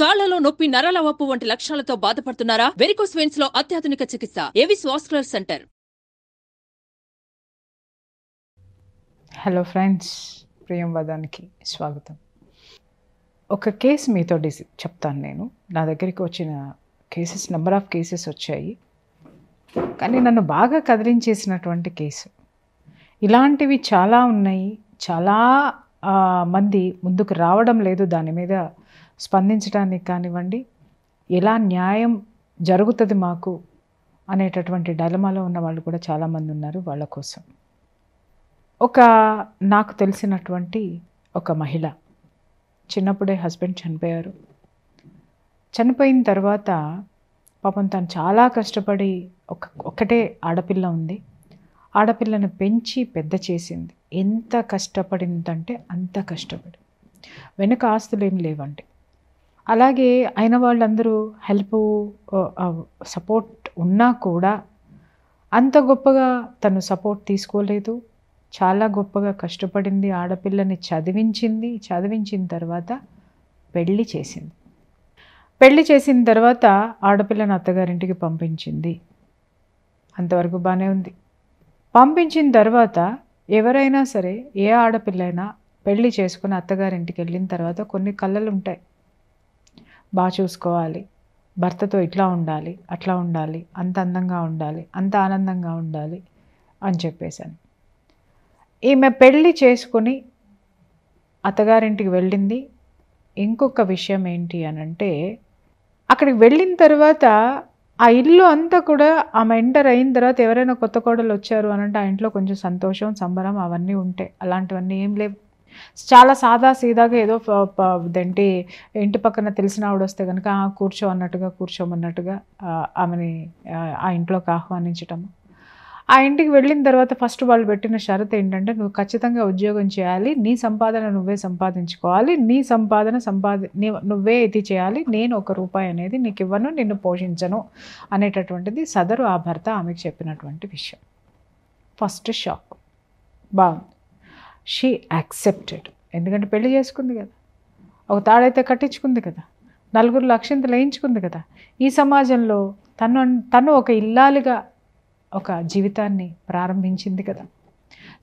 కాళ్లలో నొప్పి నరాల వప్పు వంటి లక్షణాలతో బాధపడుతున్నారా వెరికోస్ వెయిన్స్ లో అత్యాధునిక చికిత్స Avis vascular centre hello friends ప్రియం వదానికి స్వాగతం ఒక కేసు మీతో డిసి చెప్తాను నేను నా దగ్గరికి వచ్చిన కేసెస్ నెంబర్ ఆఫ్ కేసెస్ వచ్చాయి కానీ నన్ను బాగా కదిలించేసినటువంటి కేసు ఇలాంటివి చాలా ఉన్నాయి చాలా మంది ముందుకు రావడం లేదు దాని మీద స్పందించడానికి కానివ్వండి ఎలా న్యాయం జరుగుతుంది మాకు అనేటటువంటి డైలమాలో ఉన్న వాళ్ళు కూడా చాలామంది ఉన్నారు వాళ్ళ కోసం ఒక నాకు తెలిసినటువంటి ఒక మహిళ చిన్నప్పుడే హస్బెండ్ చనిపోయారు చనిపోయిన తర్వాత పాపం తను చాలా కష్టపడి ఒక ఒక్కటే ఆడపిల్ల ఉంది ఆడపిల్లను పెంచి పెద్ద చేసింది ఎంత కష్టపడిందంటే అంత కష్టపడి వెనుక ఆస్తులు ఏం లేవండి అలాగే అయిన వాళ్ళందరూ హెల్ప్ సపోర్ట్ ఉన్నా కూడా అంత గొప్పగా తను సపోర్ట్ తీసుకోలేదు చాలా గొప్పగా కష్టపడింది ఆడపిల్లని చదివించింది చదివించిన తర్వాత పెళ్ళి చేసింది పెళ్లి చేసిన తర్వాత ఆడపిల్లని అత్తగారింటికి పంపించింది అంతవరకు బాగానే ఉంది పంపించిన తర్వాత ఎవరైనా సరే ఏ ఆడపిల్లైనా పెళ్లి చేసుకుని అత్తగారింటికి వెళ్ళిన తర్వాత కొన్ని కళ్ళలు ఉంటాయి బాగా చూసుకోవాలి భర్తతో ఇట్లా ఉండాలి అట్లా ఉండాలి అంత అందంగా ఉండాలి అంత ఆనందంగా ఉండాలి అని చెప్పేశాను ఈమె పెళ్ళి చేసుకుని అత్తగారింటికి వెళ్ళింది ఇంకొక విషయం ఏంటి అని అంటే అక్కడికి వెళ్ళిన తర్వాత ఆ ఇల్లు అంతా కూడా ఆమె ఎంటర్ అయిన తర్వాత ఎవరైనా కొత్త కోడలు వచ్చారు అనంటే ఆ ఇంట్లో కొంచెం సంతోషం సంబరం అవన్నీ ఉంటాయి అలాంటివన్నీ ఏం లేవు చాలా సాదా సీదాగా ఏదో అదేంటి ఇంటి పక్కన తెలిసిన ఆవిడ వస్తే కనుక కూర్చో అన్నట్టుగా కూర్చోమన్నట్టుగా ఆమెని ఆ ఇంట్లోకి ఆహ్వానించటము ఆ ఇంటికి వెళ్ళిన తర్వాత ఫస్ట్ వాళ్ళు పెట్టిన షరత్ ఏంటంటే నువ్వు ఖచ్చితంగా ఉద్యోగం చేయాలి నీ సంపాదన నువ్వే సంపాదించుకోవాలి నీ సంపాదన సంపాది నువ్వే ఇది చేయాలి నేను ఒక రూపాయి అనేది నీకు ఇవ్వను నిన్ను పోషించను అనేటటువంటిది సదరు ఆ భర్త ఆమెకు చెప్పినటువంటి విషయం ఫస్ట్ షాక్ బాగుంది షీ యాక్సెప్టెడ్ ఎందుకంటే పెళ్లి చేసుకుంది కదా ఒక తాడైతే కట్టించుకుంది కదా నలుగురు లక్షింతలు వేయించుకుంది కదా ఈ సమాజంలో తను తను ఒక ఇల్లాలుగా ఒక జీవితాన్ని ప్రారంభించింది కదా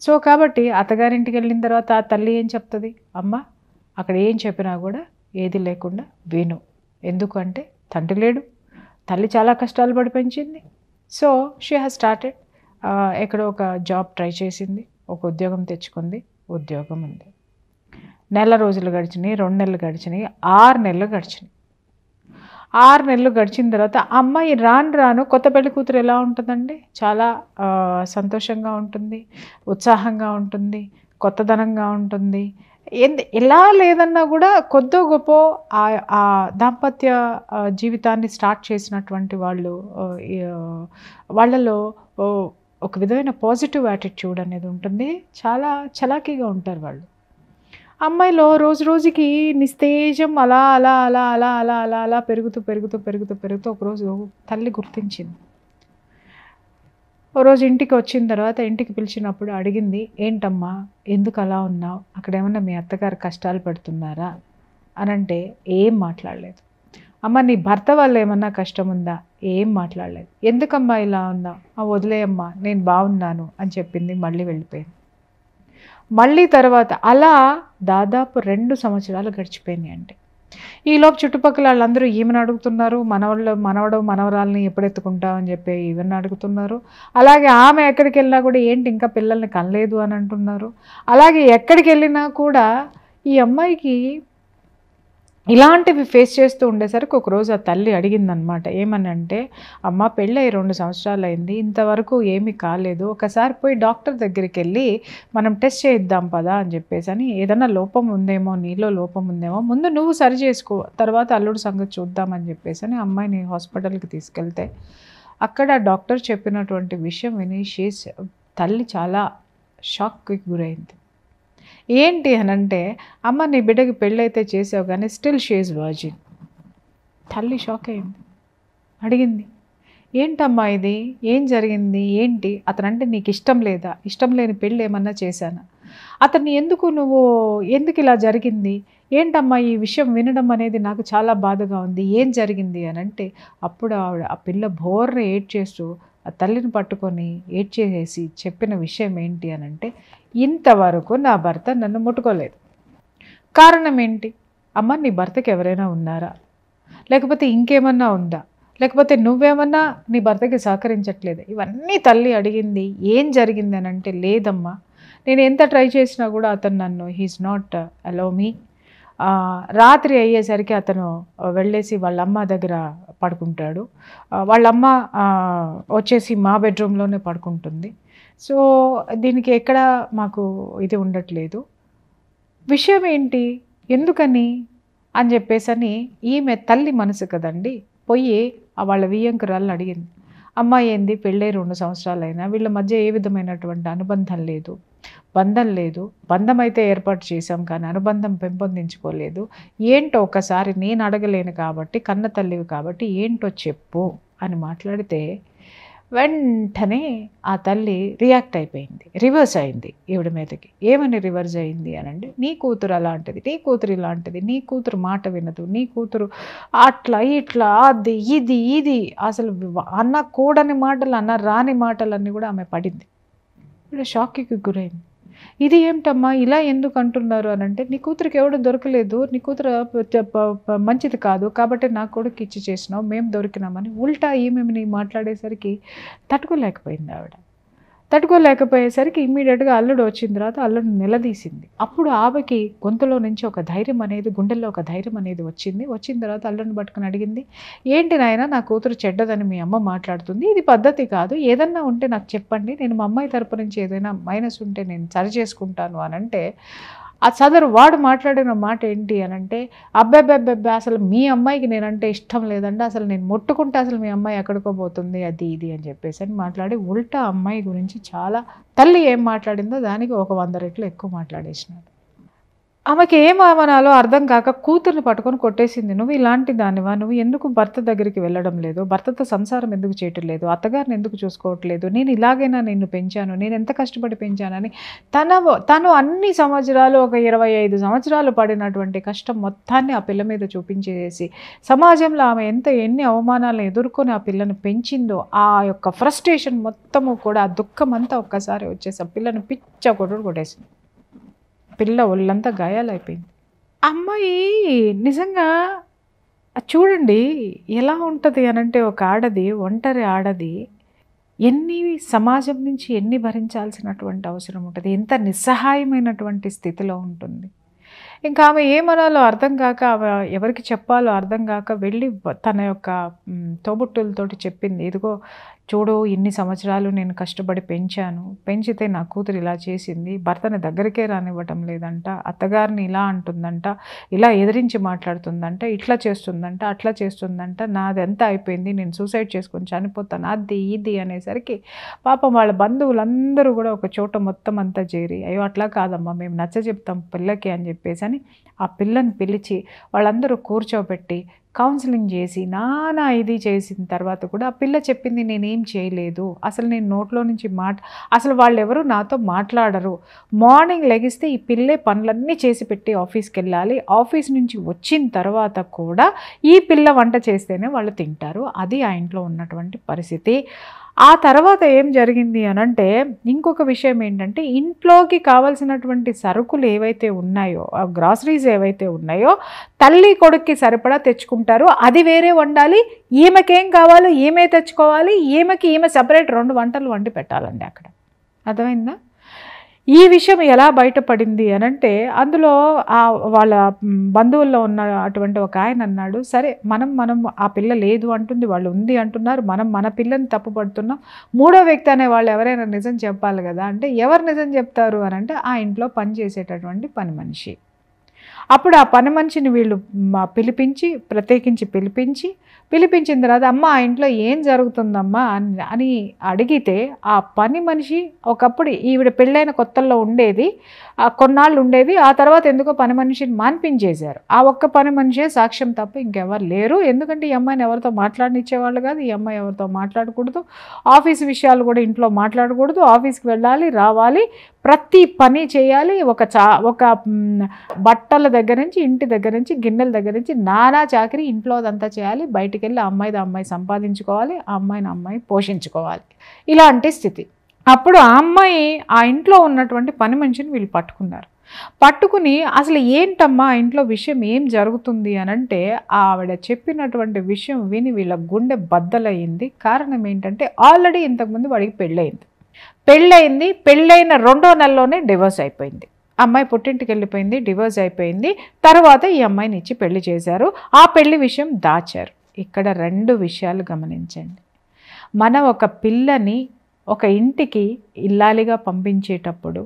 సో కాబట్టి అత్తగారింటికి వెళ్ళిన తర్వాత ఆ తల్లి ఏం చెప్తుంది అమ్మ అక్కడ ఏం చెప్పినా కూడా ఏది లేకుండా విను ఎందుకంటే తండ్రి లేడు తల్లి చాలా కష్టాలు పడి పెంచింది సో షీ హ్యాస్ స్టార్టెడ్ ఎక్కడో ఒక జాబ్ ట్రై చేసింది ఒక ఉద్యోగం తెచ్చుకుంది ఉద్యోగం ఉంది నెల రోజులు గడిచినాయి రెండు నెలలు గడిచినాయి ఆరు నెలలు గడిచినాయి ఆరు నెలలు గడిచిన తర్వాత అమ్మాయి రాను రాను కొత్త పెళ్లి కూతురు ఎలా ఉంటుందండి చాలా సంతోషంగా ఉంటుంది ఉత్సాహంగా ఉంటుంది కొత్తదనంగా ఉంటుంది ఎలా లేదన్నా కూడా కొద్దో గొప్ప ఆ దాంపత్య జీవితాన్ని స్టార్ట్ చేసినటువంటి వాళ్ళు వాళ్ళలో ఒక విధమైన పాజిటివ్ యాటిట్యూడ్ అనేది ఉంటుంది చాలా చలాకీగా ఉంటారు వాళ్ళు అమ్మాయిలో రోజు రోజుకి నిస్తేజం అలా అలా అలా అలా అలా అలా అలా పెరుగుతూ పెరుగుతూ పెరుగుతూ పెరుగుతూ ఒకరోజు తల్లి గుర్తించింది రోజు ఇంటికి వచ్చిన తర్వాత ఇంటికి పిలిచినప్పుడు అడిగింది ఏంటమ్మా ఎందుకు అలా ఉన్నావు అక్కడ ఏమన్నా మీ అత్తగారు కష్టాలు పెడుతున్నారా అని అంటే ఏం మాట్లాడలేదు అమ్మ నీ భర్త వాళ్ళు ఏమన్నా కష్టం ఉందా ఏం మాట్లాడలేదు ఎందుకమ్మా ఇలా ఉన్నా ఆ వదిలేయమ్మా నేను బాగున్నాను అని చెప్పింది మళ్ళీ వెళ్ళిపోయింది మళ్ళీ తర్వాత అలా దాదాపు రెండు సంవత్సరాలు గడిచిపోయినాయి అంటే ఈలోపు చుట్టుపక్కల వాళ్ళందరూ ఈమెను అడుగుతున్నారు మనవాళ్ళు మనవడు మనవరాలని ఎప్పుడెత్తుకుంటామని చెప్పి ఈమెను అడుగుతున్నారు అలాగే ఆమె ఎక్కడికి వెళ్ళినా కూడా ఏంటి ఇంకా పిల్లల్ని కనలేదు అని అంటున్నారు అలాగే ఎక్కడికి వెళ్ళినా కూడా ఈ అమ్మాయికి ఇలాంటివి ఫేస్ చేస్తూ ఉండేసరికి ఒకరోజు ఆ తల్లి అడిగిందనమాట ఏమనంటే అమ్మ పెళ్ళై రెండు సంవత్సరాలు అయింది ఇంతవరకు ఏమీ కాలేదు ఒకసారి పోయి డాక్టర్ దగ్గరికి వెళ్ళి మనం టెస్ట్ చేయిద్దాం పదా అని చెప్పేసి అని ఏదైనా లోపం ఉందేమో నీలో లోపం ఉందేమో ముందు నువ్వు సరి చేసుకో తర్వాత అల్లుడు సంగతి చూద్దామని చెప్పేసి అని అమ్మాయిని హాస్పిటల్కి తీసుకెళ్తే అక్కడ డాక్టర్ చెప్పినటువంటి విషయం విని షీస్ తల్లి చాలా షాక్కి గురైంది ఏంటి అని అంటే అమ్మ నీ బిడ్డకి పెళ్ళైతే చేసావు కానీ స్టిల్ షేజ్ వర్జిన్ తల్లి షాక్ అయింది అడిగింది ఏంటమ్మా ఇది ఏం జరిగింది ఏంటి అతనంటే నీకు ఇష్టం లేదా ఇష్టం లేని పెళ్ళి ఏమన్నా చేశాను అతన్ని ఎందుకు నువ్వు ఎందుకు ఇలా జరిగింది ఏంటమ్మా ఈ విషయం వినడం అనేది నాకు చాలా బాధగా ఉంది ఏం జరిగింది అని అంటే అప్పుడు ఆవిడ ఆ పిల్ల బోర్ర ఏడ్ చేస్తూ ఆ తల్లిని పట్టుకొని ఏడ్చేసేసి చెప్పిన విషయం ఏంటి అని అంటే ఇంతవరకు నా భర్త నన్ను ముట్టుకోలేదు కారణం ఏంటి అమ్మ నీ భర్తకి ఎవరైనా ఉన్నారా లేకపోతే ఇంకేమన్నా ఉందా లేకపోతే నువ్వేమన్నా నీ భర్తకి సహకరించట్లేదు ఇవన్నీ తల్లి అడిగింది ఏం జరిగింది అని అంటే లేదమ్మా నేను ఎంత ట్రై చేసినా కూడా అతను నన్ను హీఈస్ నాట్ అలో మీ రాత్రి అయ్యేసరికి అతను వెళ్ళేసి వాళ్ళమ్మ దగ్గర పడుకుంటాడు వాళ్ళమ్మ వచ్చేసి మా బెడ్రూమ్లోనే పడుకుంటుంది సో దీనికి ఎక్కడ మాకు ఇది ఉండట్లేదు విషయం ఏంటి ఎందుకని అని చెప్పేసని ఈమె తల్లి మనసు కదండి పోయి వాళ్ళ వియ్యంకురాలను అడిగింది అమ్మాయి ఏంది పెళ్ళై రెండు సంవత్సరాలైనా వీళ్ళ మధ్య ఏ విధమైనటువంటి అనుబంధం లేదు బంధం లేదు బంధం అయితే ఏర్పాటు చేశాం కానీ అనుబంధం పెంపొందించుకోలేదు ఏంటో ఒకసారి నేను అడగలేను కాబట్టి కన్న తల్లివి కాబట్టి ఏంటో చెప్పు అని మాట్లాడితే వెంటనే ఆ తల్లి రియాక్ట్ అయిపోయింది రివర్స్ అయింది ఈవిడ మీదకి ఏమని రివర్స్ అయింది అనండి నీ కూతురు అలాంటిది నీ కూతురు ఇలాంటిది నీ కూతురు మాట వినదు నీ కూతురు అట్లా ఇట్లా అది ఇది ఇది అసలు అన్న కూడని మాటలు అన్న రాని మాటలన్నీ కూడా ఆమె పడింది ఇప్పుడు షాక్కి గురైంది ఇది ఏమిటమ్మా ఇలా ఎందుకు అంటున్నారు అని అంటే నీ కూతురికి ఎవడు దొరకలేదు నీ కూతురు మంచిది కాదు కాబట్టి నా కొడుకు ఇచ్చి చేసినావు మేము దొరికినామని ఉల్టా ఈమె మాట్లాడేసరికి తట్టుకోలేకపోయింది ఆవిడ తట్టుకోలేకపోయేసరికి ఇమ్మీడియట్గా అల్లుడు వచ్చిన తర్వాత అల్లుడు నిలదీసింది అప్పుడు ఆమెకి గొంతులో నుంచి ఒక ధైర్యం అనేది గుండెల్లో ఒక ధైర్యం అనేది వచ్చింది వచ్చిన తర్వాత అల్లుడిని పట్టుకుని అడిగింది ఏంటి నాయన నా కూతురు చెడ్డదని మీ అమ్మ మాట్లాడుతుంది ఇది పద్ధతి కాదు ఏదన్నా ఉంటే నాకు చెప్పండి నేను మా అమ్మాయి తరపు నుంచి ఏదైనా మైనస్ ఉంటే నేను సరి చేసుకుంటాను అని అంటే ఆ సదరు వాడు మాట్లాడిన మాట ఏంటి అని అంటే అబ్బాబ్బాబ్బా అసలు మీ అమ్మాయికి నేనంటే ఇష్టం లేదండి అసలు నేను ముట్టుకుంటే అసలు మీ అమ్మాయి ఎక్కడికో పోతుంది అది ఇది అని చెప్పేసి అని మాట్లాడి ఉల్టా అమ్మాయి గురించి చాలా తల్లి ఏం మాట్లాడిందో దానికి ఒక వంద రెట్లు ఎక్కువ మాట్లాడేసినాడు ఆమెకి ఏం ఆమనాలో అర్థం కాక కూతుర్ని పట్టుకొని కొట్టేసింది నువ్వు ఇలాంటి దానివా నువ్వు ఎందుకు భర్త దగ్గరికి వెళ్ళడం లేదు భర్తతో సంసారం ఎందుకు చేయటం లేదు అత్తగారిని ఎందుకు చూసుకోవట్లేదు నేను ఇలాగైనా నిన్ను పెంచాను నేను ఎంత కష్టపడి పెంచానని తన తను అన్ని సంవత్సరాలు ఒక ఇరవై ఐదు సంవత్సరాలు పడినటువంటి కష్టం మొత్తాన్ని ఆ పిల్ల మీద చూపించేసి సమాజంలో ఆమె ఎంత ఎన్ని అవమానాలను ఎదుర్కొని ఆ పిల్లను పెంచిందో ఆ యొక్క ఫ్రస్ట్రేషన్ మొత్తము కూడా ఆ దుఃఖం అంతా ఒక్కసారి వచ్చేసి ఆ పిల్లను పిచ్చ కొట్టుడు కొట్టేసింది పిల్ల ఒళ్ళంతా గాయాలైపోయింది అమ్మాయి నిజంగా చూడండి ఎలా ఉంటుంది అనంటే ఒక ఆడది ఒంటరి ఆడది ఎన్ని సమాజం నుంచి ఎన్ని భరించాల్సినటువంటి అవసరం ఉంటుంది ఎంత నిస్సహాయమైనటువంటి స్థితిలో ఉంటుంది ఇంకా ఆమె ఏమనాలో అర్థం కాక ఆమె ఎవరికి చెప్పాలో అర్థం కాక వెళ్ళి తన యొక్క తోబుట్టులతోటి చెప్పింది ఇదిగో చూడు ఇన్ని సంవత్సరాలు నేను కష్టపడి పెంచాను పెంచితే నా కూతురు ఇలా చేసింది భర్తని దగ్గరికే రానివ్వటం లేదంట అత్తగారిని ఇలా అంటుందంట ఇలా ఎదిరించి మాట్లాడుతుందంట ఇట్లా చేస్తుందంట అట్లా చేస్తుందంట ఎంత అయిపోయింది నేను సూసైడ్ చేసుకొని చనిపోతాను అది ఇది అనేసరికి పాపం వాళ్ళ బంధువులందరూ కూడా ఒక చోట మొత్తం అంతా చేరి అయ్యో అట్లా కాదమ్మా మేము నచ్చ చెప్తాం పిల్లకి అని చెప్పేసి అని ఆ పిల్లని పిలిచి వాళ్ళందరూ కూర్చోబెట్టి కౌన్సిలింగ్ చేసి నానా ఇది చేసిన తర్వాత కూడా ఆ పిల్ల చెప్పింది నేనేం చేయలేదు అసలు నేను నోట్లో నుంచి మాట అసలు వాళ్ళు ఎవరు నాతో మాట్లాడరు మార్నింగ్ లెగిస్తే ఈ పిల్లే పనులన్నీ చేసి పెట్టి ఆఫీస్కి వెళ్ళాలి ఆఫీస్ నుంచి వచ్చిన తర్వాత కూడా ఈ పిల్ల వంట చేస్తేనే వాళ్ళు తింటారు అది ఆ ఇంట్లో ఉన్నటువంటి పరిస్థితి ఆ తర్వాత ఏం జరిగింది అనంటే ఇంకొక విషయం ఏంటంటే ఇంట్లోకి కావలసినటువంటి సరుకులు ఏవైతే ఉన్నాయో గ్రాసరీస్ ఏవైతే ఉన్నాయో తల్లి కొడుక్కి సరిపడా తెచ్చుకుంటారు అది వేరే వండాలి ఈమెకేం కావాలో ఈమె తెచ్చుకోవాలి ఈమెకి ఈమె సపరేట్ రెండు వంటలు వండి పెట్టాలండి అక్కడ అర్థమైందా ఈ విషయం ఎలా బయటపడింది అని అంటే అందులో ఆ వాళ్ళ బంధువుల్లో ఉన్న అటువంటి ఒక ఆయన అన్నాడు సరే మనం మనం ఆ పిల్ల లేదు అంటుంది వాళ్ళు ఉంది అంటున్నారు మనం మన పిల్లని తప్పుపడుతున్నాం మూడో వ్యక్తి అనే వాళ్ళు ఎవరైనా నిజం చెప్పాలి కదా అంటే ఎవరు నిజం చెప్తారు అని అంటే ఆ ఇంట్లో పనిచేసేటటువంటి పని మనిషి అప్పుడు ఆ పని మనిషిని వీళ్ళు పిలిపించి ప్రత్యేకించి పిలిపించి పిలిపించిన తర్వాత అమ్మ ఆ ఇంట్లో ఏం జరుగుతుందమ్మా అని అని అడిగితే ఆ పని మనిషి ఒకప్పుడు ఈవిడ పెళ్ళైన కొత్తల్లో ఉండేది కొన్నాళ్ళు ఉండేది ఆ తర్వాత ఎందుకో పని మనిషిని మాన్పించేశారు ఆ ఒక్క పని మనిషే సాక్ష్యం తప్ప ఇంకెవరు లేరు ఎందుకంటే ఈ అమ్మాయిని ఎవరితో మాట్లాడినిచ్చేవాళ్ళు కాదు ఈ అమ్మాయి ఎవరితో మాట్లాడకూడదు ఆఫీస్ విషయాలు కూడా ఇంట్లో మాట్లాడకూడదు ఆఫీస్కి వెళ్ళాలి రావాలి ప్రతి పని చేయాలి ఒక చా ఒక బట్టల దగ్గర నుంచి ఇంటి దగ్గర నుంచి గిన్నెల దగ్గర నుంచి నానా చాకరీ ఇంట్లో అదంతా చేయాలి బయటికి వెళ్ళి అమ్మాయిది అమ్మాయి సంపాదించుకోవాలి ఆ అమ్మాయిని అమ్మాయి పోషించుకోవాలి ఇలాంటి స్థితి అప్పుడు ఆ అమ్మాయి ఆ ఇంట్లో ఉన్నటువంటి పని మనిషిని వీళ్ళు పట్టుకున్నారు పట్టుకుని అసలు ఏంటమ్మా ఇంట్లో విషయం ఏం జరుగుతుంది అని అంటే ఆవిడ చెప్పినటువంటి విషయం విని వీళ్ళ గుండె బద్దలయ్యింది కారణం ఏంటంటే ఆల్రెడీ ఇంతకుముందు వాడికి పెళ్ళయింది పెళ్ళయింది పెళ్ళైన రెండో నెలలోనే డివోర్స్ అయిపోయింది అమ్మాయి పుట్టింటికి వెళ్ళిపోయింది డివోర్స్ అయిపోయింది తర్వాత ఈ అమ్మాయిని ఇచ్చి పెళ్లి చేశారు ఆ పెళ్లి విషయం దాచారు ఇక్కడ రెండు విషయాలు గమనించండి మన ఒక పిల్లని ఒక ఇంటికి ఇల్లాలిగా పంపించేటప్పుడు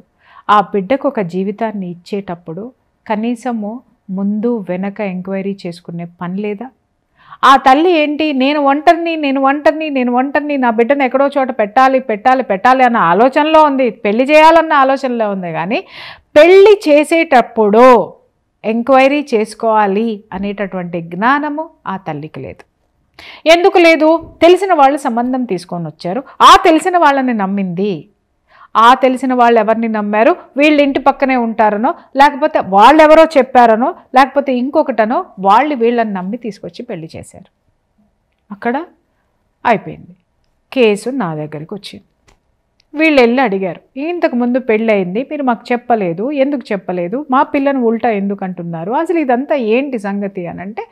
ఆ బిడ్డకు ఒక జీవితాన్ని ఇచ్చేటప్పుడు కనీసము ముందు వెనక ఎంక్వైరీ చేసుకునే పని లేదా ఆ తల్లి ఏంటి నేను ఒంటరిని నేను ఒంటరిని నేను ఒంటరిని నా బిడ్డను ఎక్కడో చోట పెట్టాలి పెట్టాలి పెట్టాలి అన్న ఆలోచనలో ఉంది పెళ్లి చేయాలన్న ఆలోచనలో ఉంది కానీ పెళ్ళి చేసేటప్పుడు ఎంక్వైరీ చేసుకోవాలి అనేటటువంటి జ్ఞానము ఆ తల్లికి లేదు ఎందుకు లేదు తెలిసిన వాళ్ళు సంబంధం తీసుకొని వచ్చారు ఆ తెలిసిన వాళ్ళని నమ్మింది ఆ తెలిసిన వాళ్ళు ఎవరిని నమ్మారు వీళ్ళు ఇంటి పక్కనే ఉంటారనో లేకపోతే వాళ్ళెవరో చెప్పారనో లేకపోతే ఇంకొకటనో వాళ్ళు వీళ్ళని నమ్మి తీసుకొచ్చి పెళ్లి చేశారు అక్కడ అయిపోయింది కేసు నా దగ్గరికి వచ్చింది వీళ్ళు వెళ్ళి అడిగారు ఇంతకుముందు పెళ్ళయింది మీరు మాకు చెప్పలేదు ఎందుకు చెప్పలేదు మా పిల్లను ఉల్టా ఎందుకు అంటున్నారు అసలు ఇదంతా ఏంటి సంగతి అని అంటే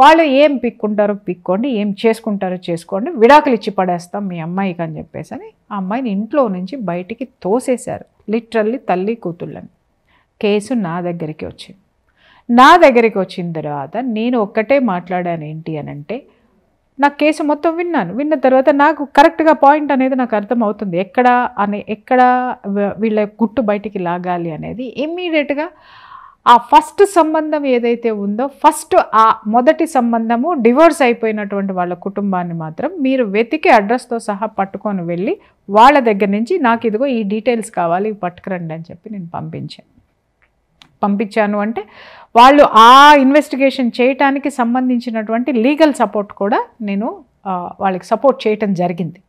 వాళ్ళు ఏం పిక్కుంటారో పిక్కోండి ఏం చేసుకుంటారో చేసుకోండి విడాకులు ఇచ్చి పడేస్తాం మీ అమ్మాయికి అని చెప్పేసి అని ఆ అమ్మాయిని ఇంట్లో నుంచి బయటికి తోసేశారు లిటరల్లీ తల్లి కూతుళ్ళని కేసు నా దగ్గరికి వచ్చింది నా దగ్గరికి వచ్చిన తర్వాత నేను ఒక్కటే మాట్లాడాను ఏంటి అని అంటే నా కేసు మొత్తం విన్నాను విన్న తర్వాత నాకు కరెక్ట్గా పాయింట్ అనేది నాకు అర్థమవుతుంది ఎక్కడ అనే ఎక్కడ వీళ్ళ గుట్టు బయటికి లాగాలి అనేది ఇమ్మీడియట్గా ఆ ఫస్ట్ సంబంధం ఏదైతే ఉందో ఫస్ట్ ఆ మొదటి సంబంధము డివోర్స్ అయిపోయినటువంటి వాళ్ళ కుటుంబాన్ని మాత్రం మీరు వెతికి అడ్రస్తో సహా పట్టుకొని వెళ్ళి వాళ్ళ దగ్గర నుంచి నాకు ఇదిగో ఈ డీటెయిల్స్ కావాలి పట్టుకురండి అని చెప్పి నేను పంపించాను పంపించాను అంటే వాళ్ళు ఆ ఇన్వెస్టిగేషన్ చేయటానికి సంబంధించినటువంటి లీగల్ సపోర్ట్ కూడా నేను వాళ్ళకి సపోర్ట్ చేయటం జరిగింది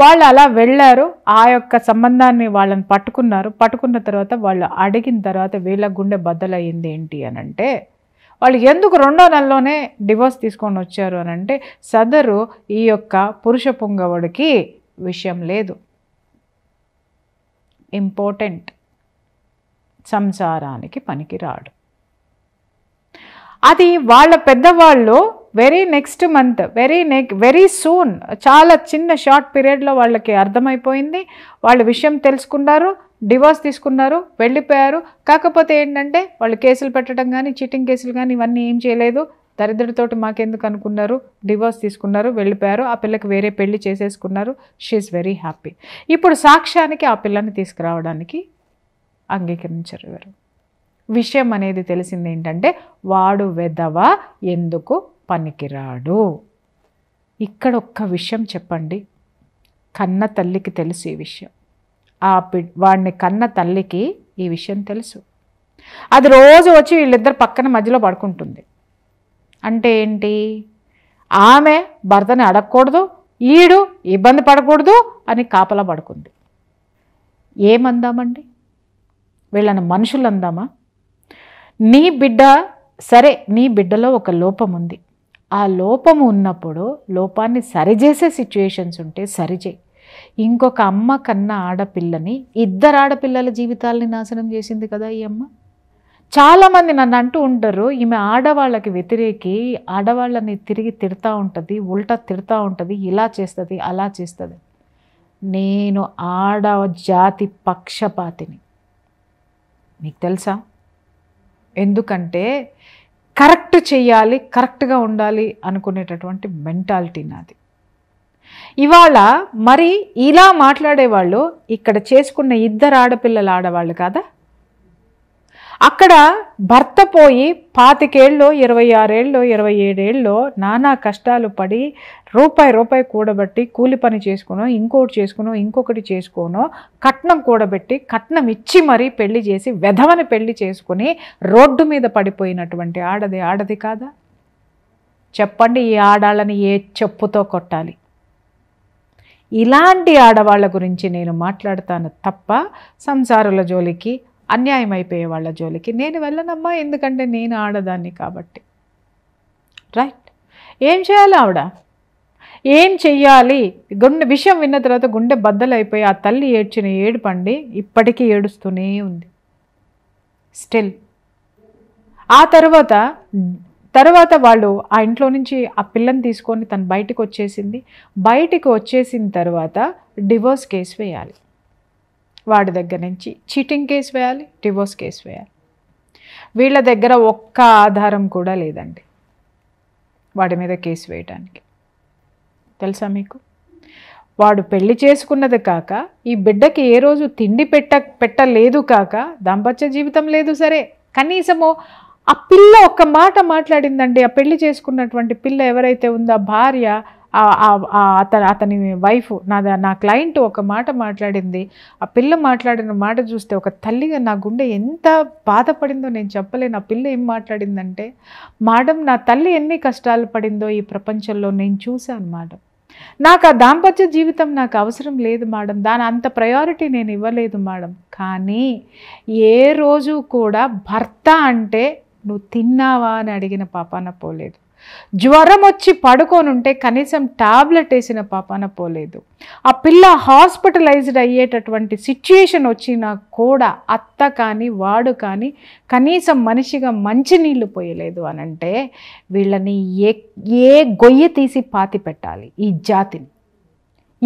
వాళ్ళు అలా వెళ్ళారు ఆ యొక్క సంబంధాన్ని వాళ్ళని పట్టుకున్నారు పట్టుకున్న తర్వాత వాళ్ళు అడిగిన తర్వాత వీళ్ళ గుండె బద్దలయ్యింది ఏంటి అని అంటే వాళ్ళు ఎందుకు రెండో నెలలోనే డివోర్స్ తీసుకొని వచ్చారు అని అంటే సదరు ఈ యొక్క పురుష పుంగవుడికి విషయం లేదు ఇంపార్టెంట్ సంసారానికి పనికిరాడు అది వాళ్ళ పెద్దవాళ్ళు very next month very next very soon చాలా చిన్న షార్ట్ పీరియడ్లో వాళ్ళకి అర్థమైపోయింది వాళ్ళు విషయం తెలుసుకున్నారు డివోర్స్ తీసుకున్నారు వెళ్ళిపోయారు కాకపోతే ఏంటంటే వాళ్ళు కేసులు పెట్టడం కానీ చీటింగ్ కేసులు కానీ ఇవన్నీ ఏం చేయలేదు దరిద్రతోటి మాకెందుకు అనుకున్నారు డివోర్స్ తీసుకున్నారు వెళ్ళిపోయారు ఆ పిల్లకి వేరే పెళ్లి చేసేసుకున్నారు షీఈస్ వెరీ హ్యాపీ ఇప్పుడు సాక్ష్యానికి ఆ పిల్లని తీసుకురావడానికి అంగీకరించరు ఎవరు విషయం అనేది తెలిసింది ఏంటంటే వాడు వెదవ ఎందుకు పనికిరాడు ఇక్కడ ఒక్క విషయం చెప్పండి కన్న తల్లికి తెలుసు ఈ విషయం ఆ పి వాడిని కన్న తల్లికి ఈ విషయం తెలుసు అది రోజు వచ్చి వీళ్ళిద్దరు పక్కన మధ్యలో పడుకుంటుంది అంటే ఏంటి ఆమె భర్తని అడగకూడదు ఈడు ఇబ్బంది పడకూడదు అని కాపలా పడుకుంది ఏమందామండి వీళ్ళని మనుషులు అందామా నీ బిడ్డ సరే నీ బిడ్డలో ఒక లోపం ఉంది ఆ లోపము ఉన్నప్పుడు లోపాన్ని సరిచేసే సిచ్యుయేషన్స్ ఉంటే సరిచేయి ఇంకొక అమ్మ కన్న ఆడపిల్లని ఇద్దరు ఆడపిల్లల జీవితాలని నాశనం చేసింది కదా ఈ అమ్మ చాలామంది నన్ను అంటూ ఉంటారు ఈమె ఆడవాళ్ళకి వ్యతిరేకి ఆడవాళ్ళని తిరిగి తిడతా ఉంటుంది ఉల్టా తిడతా ఉంటుంది ఇలా చేస్తుంది అలా చేస్తుంది నేను ఆడ జాతి పక్షపాతిని మీకు తెలుసా ఎందుకంటే కరెక్ట్ చేయాలి కరెక్ట్గా ఉండాలి అనుకునేటటువంటి మెంటాలిటీ నాది ఇవాళ మరి ఇలా మాట్లాడేవాళ్ళు ఇక్కడ చేసుకున్న ఇద్దరు ఆడపిల్లలు ఆడవాళ్ళు కాదా అక్కడ భర్త పోయి పాతికేళ్ళు ఇరవై ఆరేళ్ళు ఇరవై ఏడేళ్ళలో నానా కష్టాలు పడి రూపాయి రూపాయి కూడబెట్టి కూలి పని చేసుకునో ఇంకోటి చేసుకునో ఇంకొకటి చేసుకునో కట్నం కూడబెట్టి కట్నం ఇచ్చి మరీ పెళ్లి చేసి వెధవని పెళ్లి చేసుకుని రోడ్డు మీద పడిపోయినటువంటి ఆడది ఆడది కాదా చెప్పండి ఈ ఆడాళ్ళని ఏ చెప్పుతో కొట్టాలి ఇలాంటి ఆడవాళ్ళ గురించి నేను మాట్లాడతాను తప్ప సంసారుల జోలికి అన్యాయం అయిపోయే వాళ్ళ జోలికి నేను వెళ్ళనమ్మా ఎందుకంటే నేను ఆడదాన్ని కాబట్టి రైట్ ఏం చేయాలి ఆవిడ ఏం చెయ్యాలి గుండె విషయం విన్న తర్వాత గుండె బద్దలైపోయి ఆ తల్లి ఏడ్చిన ఏడుపండి ఇప్పటికీ ఏడుస్తూనే ఉంది స్టిల్ ఆ తర్వాత తర్వాత వాళ్ళు ఆ ఇంట్లో నుంచి ఆ పిల్లని తీసుకొని తను బయటకు వచ్చేసింది బయటకు వచ్చేసిన తర్వాత డివోర్స్ కేసు వేయాలి వాడి దగ్గర నుంచి చీటింగ్ కేసు వేయాలి డివోర్స్ కేసు వేయాలి వీళ్ళ దగ్గర ఒక్క ఆధారం కూడా లేదండి వాడి మీద కేసు వేయడానికి తెలుసా మీకు వాడు పెళ్లి చేసుకున్నది కాక ఈ బిడ్డకి ఏ రోజు తిండి పెట్ట పెట్టలేదు కాక దాంపత్య జీవితం లేదు సరే కనీసము ఆ పిల్ల ఒక్క మాట మాట్లాడిందండి ఆ పెళ్లి చేసుకున్నటువంటి పిల్ల ఎవరైతే ఉందో భార్య అతని అతని వైఫ్ నా నా క్లయింట్ ఒక మాట మాట్లాడింది ఆ పిల్ల మాట్లాడిన మాట చూస్తే ఒక తల్లిగా నా గుండె ఎంత బాధపడిందో నేను చెప్పలేను ఆ పిల్ల ఏం మాట్లాడిందంటే మేడం నా తల్లి ఎన్ని కష్టాలు పడిందో ఈ ప్రపంచంలో నేను చూశాను మేడం నాకు ఆ దాంపత్య జీవితం నాకు అవసరం లేదు మేడం దాని అంత ప్రయారిటీ నేను ఇవ్వలేదు మేడం కానీ ఏ రోజు కూడా భర్త అంటే నువ్వు తిన్నావా అని అడిగిన పాపాన పోలేదు జ్వరం వచ్చి పడుకోనుంటే కనీసం టాబ్లెట్ వేసిన పాపాన పోలేదు ఆ పిల్ల హాస్పిటలైజ్డ్ అయ్యేటటువంటి సిచ్యుయేషన్ వచ్చినా కూడా అత్త కానీ వాడు కానీ కనీసం మనిషిగా మంచినీళ్ళు పోయలేదు అనంటే వీళ్ళని ఏ ఏ గొయ్య తీసి పాతి పెట్టాలి ఈ జాతిని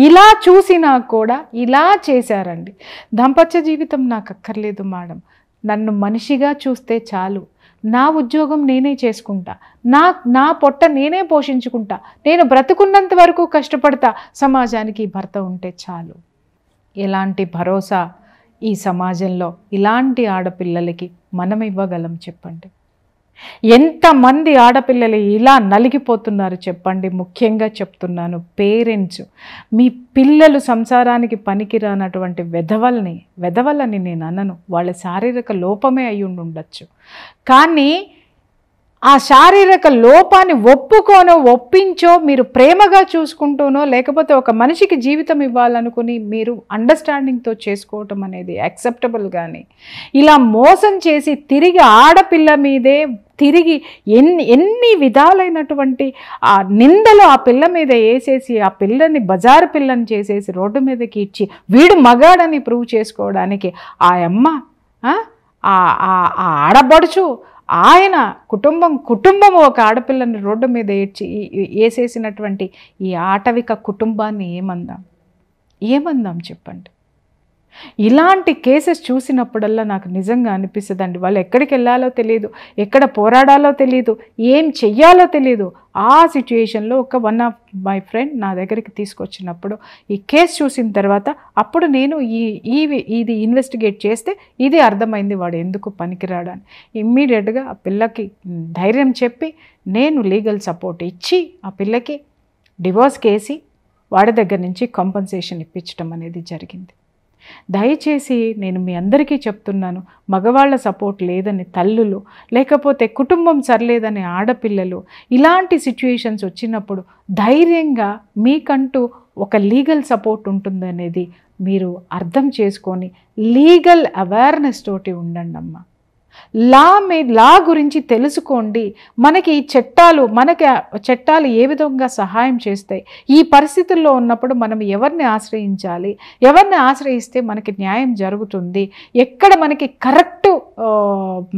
ఇలా చూసినా కూడా ఇలా చేశారండి దాంపత్య జీవితం నాకు అక్కర్లేదు మేడం నన్ను మనిషిగా చూస్తే చాలు నా ఉద్యోగం నేనే చేసుకుంటా నా నా పొట్ట నేనే పోషించుకుంటా నేను బ్రతుకున్నంత వరకు కష్టపడతా సమాజానికి భర్త ఉంటే చాలు ఎలాంటి భరోసా ఈ సమాజంలో ఇలాంటి ఆడపిల్లలకి మనం ఇవ్వగలం చెప్పండి ఎంతమంది ఆడపిల్లలు ఇలా నలిగిపోతున్నారు చెప్పండి ముఖ్యంగా చెప్తున్నాను పేరెంట్స్ మీ పిల్లలు సంసారానికి పనికిరానటువంటి వెధవల్ని వెధవలని నేను అనను వాళ్ళ శారీరక లోపమే అయి ఉండొచ్చు కానీ ఆ శారీరక లోపాన్ని ఒప్పుకోనో ఒప్పించో మీరు ప్రేమగా చూసుకుంటూనో లేకపోతే ఒక మనిషికి జీవితం ఇవ్వాలనుకుని మీరు అండర్స్టాండింగ్తో చేసుకోవటం అనేది యాక్సెప్టబుల్ కానీ ఇలా మోసం చేసి తిరిగి ఆడపిల్ల మీదే తిరిగి ఎన్ని ఎన్ని విధాలైనటువంటి ఆ నిందలు ఆ పిల్ల మీద వేసేసి ఆ పిల్లని బజారు పిల్లని చేసేసి రోడ్డు మీదకి ఇచ్చి వీడు మగాడని ప్రూవ్ చేసుకోవడానికి ఆ అమ్మ ఆ ఆడబడుచు ఆయన కుటుంబం కుటుంబం ఒక ఆడపిల్లని రోడ్డు మీద ఏడ్చి వేసేసినటువంటి ఈ ఆటవిక కుటుంబాన్ని ఏమందాం ఏమందాం చెప్పండి ఇలాంటి కేసెస్ చూసినప్పుడల్లా నాకు నిజంగా అనిపిస్తుంది అండి వాళ్ళు ఎక్కడికి వెళ్ళాలో తెలియదు ఎక్కడ పోరాడాలో తెలియదు ఏం చెయ్యాలో తెలియదు ఆ సిచ్యుయేషన్లో ఒక వన్ ఆఫ్ మై ఫ్రెండ్ నా దగ్గరికి తీసుకొచ్చినప్పుడు ఈ కేసు చూసిన తర్వాత అప్పుడు నేను ఈ ఈ ఇది ఇన్వెస్టిగేట్ చేస్తే ఇది అర్థమైంది వాడు ఎందుకు పనికిరాడని ఇమ్మీడియట్గా ఆ పిల్లకి ధైర్యం చెప్పి నేను లీగల్ సపోర్ట్ ఇచ్చి ఆ పిల్లకి డివోర్స్ కేసి వాడి దగ్గర నుంచి కాంపన్సేషన్ ఇప్పించడం అనేది జరిగింది దయచేసి నేను మీ అందరికీ చెప్తున్నాను మగవాళ్ళ సపోర్ట్ లేదని తల్లులు లేకపోతే కుటుంబం సర్లేదని ఆడపిల్లలు ఇలాంటి సిచ్యుయేషన్స్ వచ్చినప్పుడు ధైర్యంగా మీకంటూ ఒక లీగల్ సపోర్ట్ ఉంటుందనేది మీరు అర్థం చేసుకొని లీగల్ అవేర్నెస్ తోటి ఉండండి అమ్మా లా మీ లా గురించి తెలుసుకోండి మనకి చట్టాలు మనకి చట్టాలు ఏ విధంగా సహాయం చేస్తాయి ఈ పరిస్థితుల్లో ఉన్నప్పుడు మనం ఎవరిని ఆశ్రయించాలి ఎవరిని ఆశ్రయిస్తే మనకి న్యాయం జరుగుతుంది ఎక్కడ మనకి కరెక్ట్ కరెక్ట్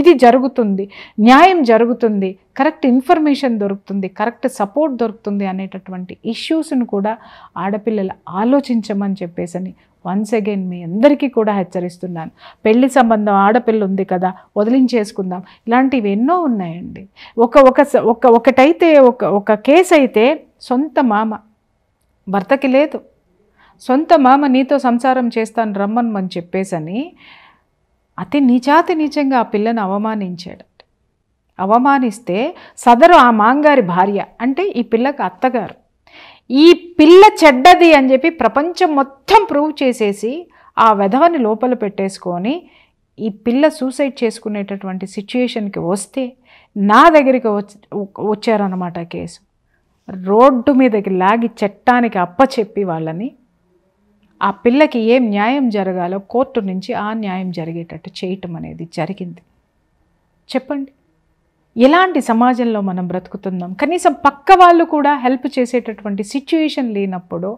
ఇది జరుగుతుంది న్యాయం జరుగుతుంది కరెక్ట్ ఇన్ఫర్మేషన్ దొరుకుతుంది కరెక్ట్ సపోర్ట్ దొరుకుతుంది అనేటటువంటి ఇష్యూస్ను కూడా ఆడపిల్లలు ఆలోచించమని చెప్పేసని వన్స్ అగైన్ మీ అందరికీ కూడా హెచ్చరిస్తున్నాను పెళ్లి సంబంధం ఆడపిల్ల ఉంది కదా వదిలించేసుకుందాం ఇలాంటివి ఎన్నో ఉన్నాయండి ఒక ఒక ఒకటైతే ఒక ఒక కేసు అయితే సొంత మామ భర్తకి లేదు సొంత మామ నీతో సంసారం చేస్తాను రమ్మను అని చెప్పేసని అతి నీచాతి నీచంగా ఆ పిల్లను అవమానించాడు అవమానిస్తే సదరు ఆ మాంగారి భార్య అంటే ఈ పిల్లకు అత్తగారు ఈ పిల్ల చెడ్డది అని చెప్పి ప్రపంచం మొత్తం ప్రూవ్ చేసేసి ఆ వెధవని లోపల పెట్టేసుకొని ఈ పిల్ల సూసైడ్ చేసుకునేటటువంటి సిచ్యుయేషన్కి వస్తే నా దగ్గరికి వచ్చారన్నమాట కేసు రోడ్డు మీదకి లాగి చట్టానికి అప్పచెప్పి వాళ్ళని ఆ పిల్లకి ఏం న్యాయం జరగాలో కోర్టు నుంచి ఆ న్యాయం జరిగేటట్టు చేయటం అనేది జరిగింది చెప్పండి ఎలాంటి సమాజంలో మనం బ్రతుకుతున్నాం కనీసం పక్క వాళ్ళు కూడా హెల్ప్ చేసేటటువంటి సిచ్యువేషన్ లేనప్పుడు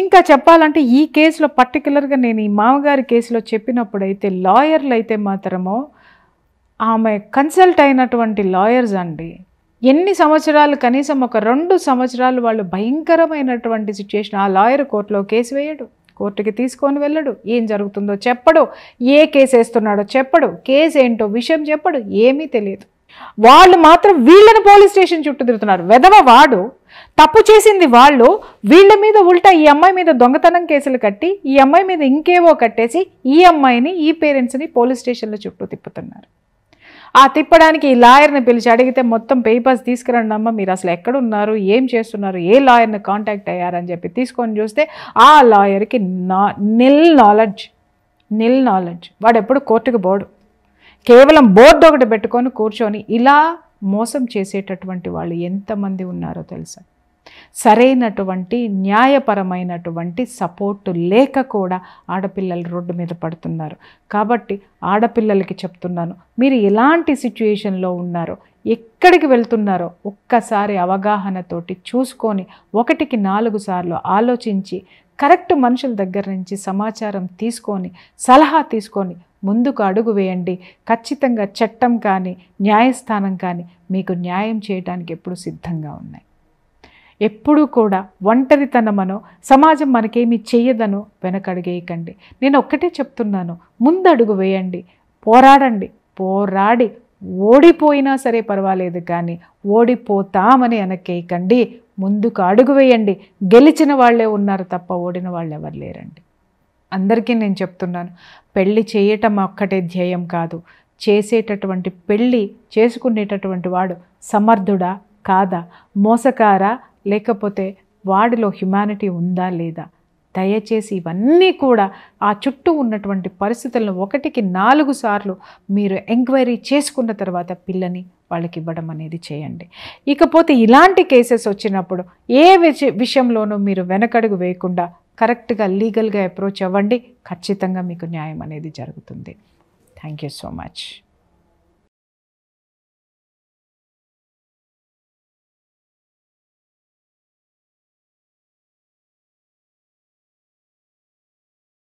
ఇంకా చెప్పాలంటే ఈ కేసులో పర్టికులర్గా నేను ఈ మామగారి కేసులో చెప్పినప్పుడు అయితే లాయర్లు అయితే మాత్రమో ఆమె కన్సల్ట్ అయినటువంటి లాయర్స్ అండి ఎన్ని సంవత్సరాలు కనీసం ఒక రెండు సంవత్సరాలు వాళ్ళు భయంకరమైనటువంటి సిచ్యుయేషన్ ఆ లాయర్ కోర్టులో కేసు వేయడు కోర్టుకి తీసుకొని వెళ్ళడు ఏం జరుగుతుందో చెప్పడు ఏ కేసు వేస్తున్నాడో చెప్పడు కేసు ఏంటో విషయం చెప్పడు ఏమీ తెలియదు వాళ్ళు మాత్రం వీళ్ళని పోలీస్ స్టేషన్ చుట్టూ తిరుగుతున్నారు వెదవ వాడు తప్పు చేసింది వాళ్ళు వీళ్ళ మీద ఉల్టా ఈ అమ్మాయి మీద దొంగతనం కేసులు కట్టి ఈ అమ్మాయి మీద ఇంకేవో కట్టేసి ఈ అమ్మాయిని ఈ పేరెంట్స్ని పోలీస్ స్టేషన్లో చుట్టూ తిప్పుతున్నారు ఆ తిప్పడానికి ఈ లాయర్ని పిలిచి అడిగితే మొత్తం పేపర్స్ తీసుకురండి అమ్మ మీరు అసలు ఎక్కడున్నారు ఏం చేస్తున్నారు ఏ లాయర్ని కాంటాక్ట్ అయ్యారని చెప్పి తీసుకొని చూస్తే ఆ లాయర్కి నా నిల్ నాలెడ్జ్ నిల్ నాలెడ్జ్ వాడు ఎప్పుడు కోర్టుకు బోర్డు కేవలం బోర్డు ఒకటి పెట్టుకొని కూర్చొని ఇలా మోసం చేసేటటువంటి వాళ్ళు ఎంతమంది ఉన్నారో తెలుసా సరైనటువంటి న్యాయపరమైనటువంటి సపోర్టు లేక కూడా ఆడపిల్లలు రోడ్డు మీద పడుతున్నారు కాబట్టి ఆడపిల్లలకి చెప్తున్నాను మీరు ఎలాంటి సిచ్యుయేషన్లో ఉన్నారో ఎక్కడికి వెళ్తున్నారో ఒక్కసారి అవగాహనతోటి చూసుకొని ఒకటికి నాలుగు సార్లు ఆలోచించి కరెక్ట్ మనుషుల దగ్గర నుంచి సమాచారం తీసుకొని సలహా తీసుకొని ముందుకు అడుగు వేయండి ఖచ్చితంగా చట్టం కానీ న్యాయస్థానం కానీ మీకు న్యాయం చేయడానికి ఎప్పుడు సిద్ధంగా ఉన్నాయి ఎప్పుడూ కూడా ఒంటరితనమనో సమాజం మనకేమి చేయదనో వెనకడిగేయకండి నేను ఒక్కటే చెప్తున్నాను ముందడుగు వేయండి పోరాడండి పోరాడి ఓడిపోయినా సరే పర్వాలేదు కానీ ఓడిపోతామని వెనక్కేయకండి ముందుకు అడుగు వేయండి గెలిచిన వాళ్ళే ఉన్నారు తప్ప ఓడిన వాళ్ళు ఎవరు లేరండి అందరికీ నేను చెప్తున్నాను పెళ్ళి చేయటం ఒక్కటే ధ్యేయం కాదు చేసేటటువంటి పెళ్ళి చేసుకునేటటువంటి వాడు సమర్థుడా కాదా మోసకారా లేకపోతే వాడిలో హ్యుమానిటీ ఉందా లేదా దయచేసి ఇవన్నీ కూడా ఆ చుట్టూ ఉన్నటువంటి పరిస్థితులను ఒకటికి నాలుగు సార్లు మీరు ఎంక్వైరీ చేసుకున్న తర్వాత పిల్లని వాళ్ళకి ఇవ్వడం అనేది చేయండి ఇకపోతే ఇలాంటి కేసెస్ వచ్చినప్పుడు ఏ విషయంలోనూ మీరు వెనకడుగు వేయకుండా కరెక్ట్గా లీగల్గా అప్రోచ్ అవ్వండి ఖచ్చితంగా మీకు న్యాయం అనేది జరుగుతుంది థ్యాంక్ యూ సో మచ్